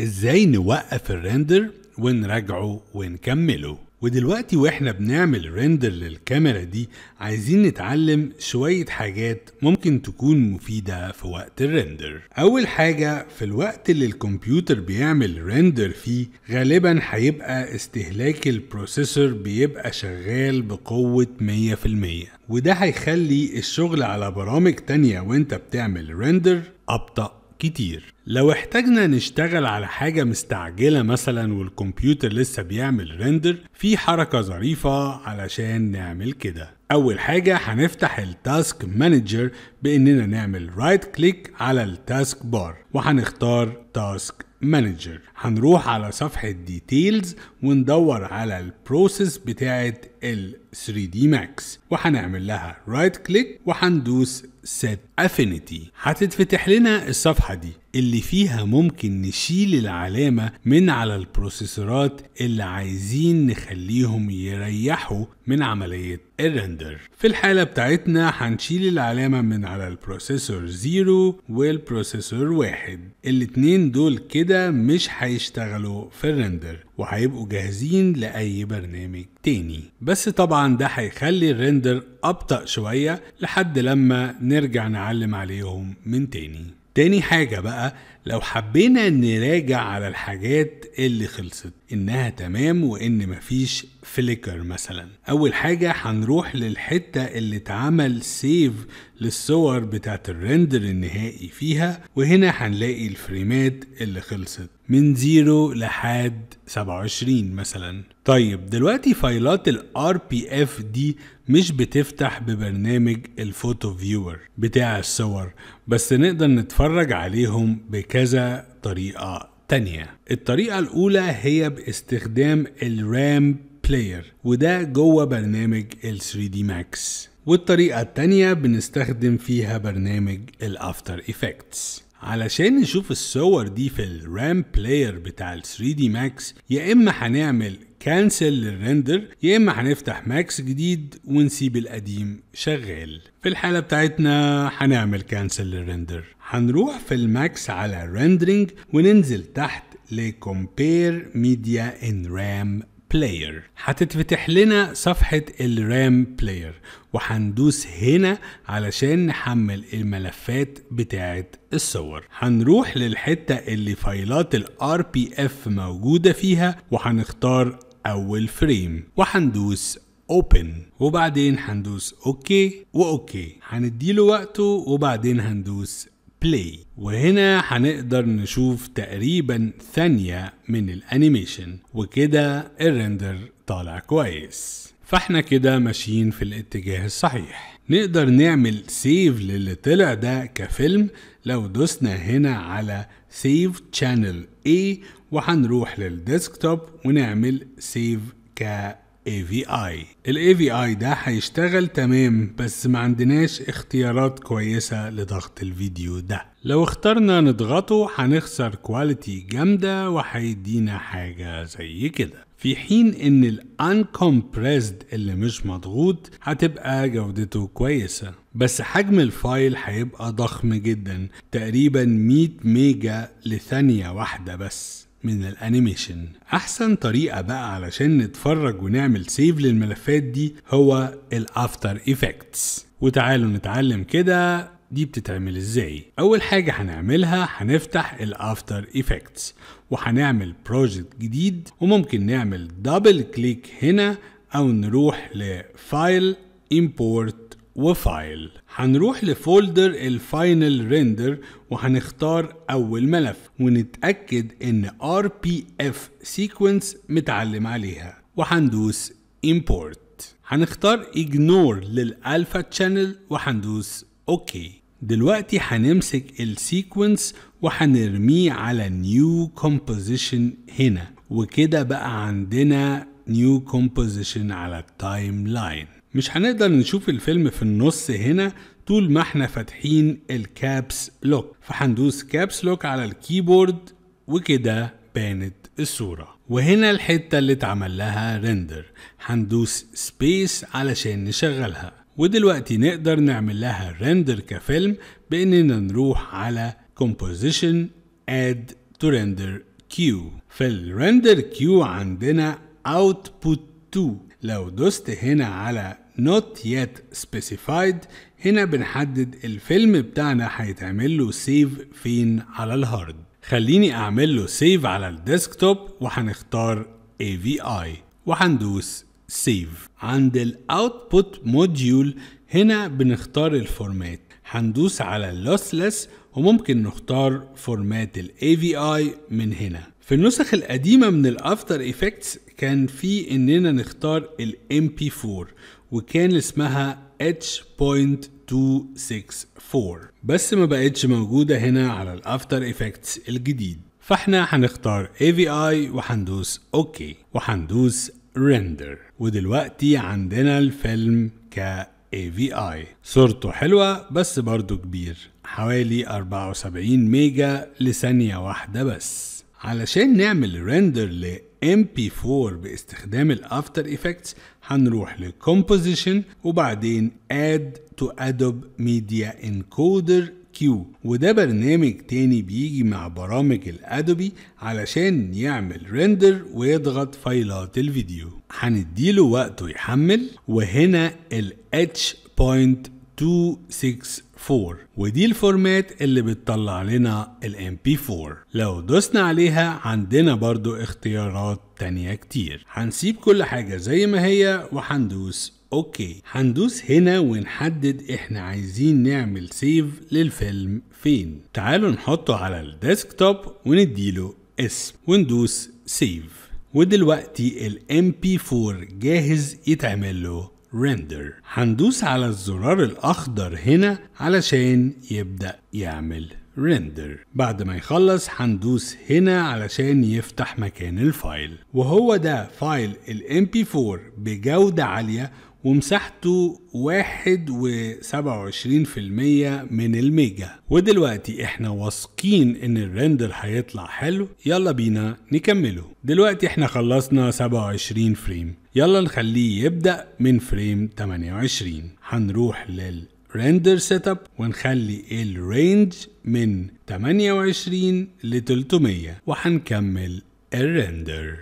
ازاي نوقف الريندر ونراجعه ونكمله ودلوقتي واحنا بنعمل ريندر للكاميرا دي عايزين نتعلم شوية حاجات ممكن تكون مفيدة في وقت الريندر اول حاجة في الوقت اللي الكمبيوتر بيعمل ريندر فيه غالبا هيبقى استهلاك البروسيسور بيبقى شغال بقوة 100% وده هيخلي الشغل على برامج تانية وانت بتعمل ريندر ابطأ كتير لو احتاجنا نشتغل على حاجة مستعجلة مثلا والكمبيوتر لسه بيعمل ريندر في حركة ظريفة علشان نعمل كده أول حاجة هنفتح التاسك مانجر بإننا نعمل رايت كليك على التاسك بار وهنختار تاسك مانجر هنروح على صفحة ديتيلز وندور على البروسيس بتاعت ال 3 دي ماكس وهنعمل لها رايت كليك وهندوس set affinity هتتفتح لنا الصفحة دي اللي فيها ممكن نشيل العلامة من على البروسيسورات اللي عايزين نخليهم يريحوا من عملية الرندر في الحالة بتاعتنا هنشيل العلامة من على البروسيسور 0 والبروسيسور 1 الاتنين دول كده مش هيشتغلوا في الرندر وهيبقوا جاهزين لأي برنامج تاني بس طبعا ده هيخلي الريندر أبطأ شوية لحد لما نرجع نعلم عليهم من تاني تاني حاجة بقى لو حبينا نراجع على الحاجات اللي خلصت إنها تمام وإن مفيش فليكر مثلا أول حاجة هنروح للحتة اللي اتعمل سيف للصور بتاعت الريندر النهائي فيها وهنا هنلاقي الفريمات اللي خلصت من 0 لحد 27 مثلا طيب دلوقتي فايلات ال RPF دي مش بتفتح ببرنامج الفوتو فيور بتاع الصور بس نقدر نتفرج عليهم بكذا طريقة تانية الطريقة الأولى هي باستخدام الرام بلاير وده جوه برنامج ال 3D Max والطريقة التانية بنستخدم فيها برنامج الأفتر افكتس علشان نشوف الصور دي في الرام بلاير بتاع ال 3 دي ماكس يا اما هنعمل كانسل للريندر يا اما هنفتح ماكس جديد ونسيب القديم شغال في الحاله بتاعتنا هنعمل كانسل للريندر هنروح في الماكس على ريندرينج وننزل تحت لكمبير ميديا ان رام بلاير هتتفتح لنا صفحة الرام بلاير وهندوس هنا علشان نحمل الملفات بتاعة الصور هنروح للحتة اللي فايلات الار بي اف موجودة فيها وهنختار اول فريم وهندوس open وبعدين هندوس اوكي واوكي هنديله وقته وبعدين هندوس بلاي وهنا هنقدر نشوف تقريبا ثانية من الانيميشن وكده الريندر طالع كويس فاحنا كده ماشيين في الاتجاه الصحيح نقدر نعمل سيف للي طلع ده كفيلم لو دوسنا هنا على سيف شانل A وهنروح للديسكتوب ونعمل سيف كفيلم AVI في اي ده هيشتغل تمام بس ما عندناش اختيارات كويسة لضغط الفيديو ده لو اخترنا نضغطه هنخسر كواليتي جامدة وهيدينا حاجة زي كده في حين ان ال uncompressed اللي مش مضغوط هتبقى جودته كويسة بس حجم الفايل هيبقى ضخم جدا تقريبا 100 ميجا لثانية واحدة بس من الانيميشن احسن طريقه بقى علشان نتفرج ونعمل سيف للملفات دي هو الافتر ايفكتس وتعالوا نتعلم كده دي بتتعمل ازاي اول حاجه هنعملها هنفتح الافتر ايفكتس وهنعمل بروجكت جديد وممكن نعمل دبل كليك هنا او نروح لفايل امبورت وفايل هنروح لفولدر الفاينل ريندر وهنختار اول ملف ونتأكد ان RPF sequence متعلم عليها وهندوس امبورت هنختار ignore للالفا تشانل وهندوس اوكي دلوقتي هنمسك السيكونس وهنرميه على نيو كومبوزيشن هنا وكده بقى عندنا نيو كومبوزيشن على التايم لاين مش هنقدر نشوف الفيلم في النص هنا طول ما احنا فاتحين الكابس لوك فهندوس كابس لوك على الكيبورد وكده بانت الصورة وهنا الحتة اللي اتعمل لها ريندر هندوس سبيس علشان نشغلها ودلوقتي نقدر نعمل لها ريندر كفيلم باننا نروح على composition add to render queue في الريندر كيو عندنا output 2 لو دوست هنا على not yet specified هنا بنحدد الفيلم بتاعنا هيتعمل له سيف فين على الهارد خليني اعمل له سيف على الديسكتوب وهنختار AVI وهندوس سيف عند الاوتبوت موديول هنا بنختار الفورمات هندوس على اللوسلس وممكن نختار فورمات ال AVI من هنا في النسخ القديمة من الافتر افكتس كان في اننا نختار ال MP4 وكان اسمها H.264 بس ما بقتش موجودة هنا على الافتر افكتس الجديد فاحنا هنختار AVI وهندوس اوكي وهندوس render ودلوقتي عندنا الفيلم ك AVI صورته حلوة بس برضه كبير حوالي 74 ميجا لثانية واحدة بس علشان نعمل ريندر ل MP4 باستخدام الافتر ايفكتس هنروح لكومبوزيشن وبعدين اد تو ادوب ميديا انكودر كيو وده برنامج تاني بيجي مع برامج الادوبي علشان يعمل ريندر ويضغط فايلات الفيديو هنديله وقته يحمل وهنا ال H.264 4 ودي الفورمات اللي بتطلع لنا الام بي 4 لو دوسنا عليها عندنا برضو اختيارات تانية كتير هنسيب كل حاجة زي ما هي وهندوس اوكي هندوس هنا ونحدد احنا عايزين نعمل سيف للفيلم فين تعالوا نحطه على الديسكتوب ونديله اسم وندوس سيف ودلوقتي الام بي 4 جاهز يتعمل له render هندوس على الزرار الأخضر هنا علشان يبدأ يعمل render بعد ما يخلص هندوس هنا علشان يفتح مكان الفايل وهو ده فايل ال MP4 بجودة عالية ومساحته واحد المية من الميجا ودلوقتي احنا واثقين ان الرندر هيطلع حلو يلا بينا نكمله دلوقتي احنا خلصنا 27 فريم يلا نخليه يبدأ من فريم 28 هنروح لل سيت اب ونخلي الرينج من 28 ل 300 وهنكمل الرندر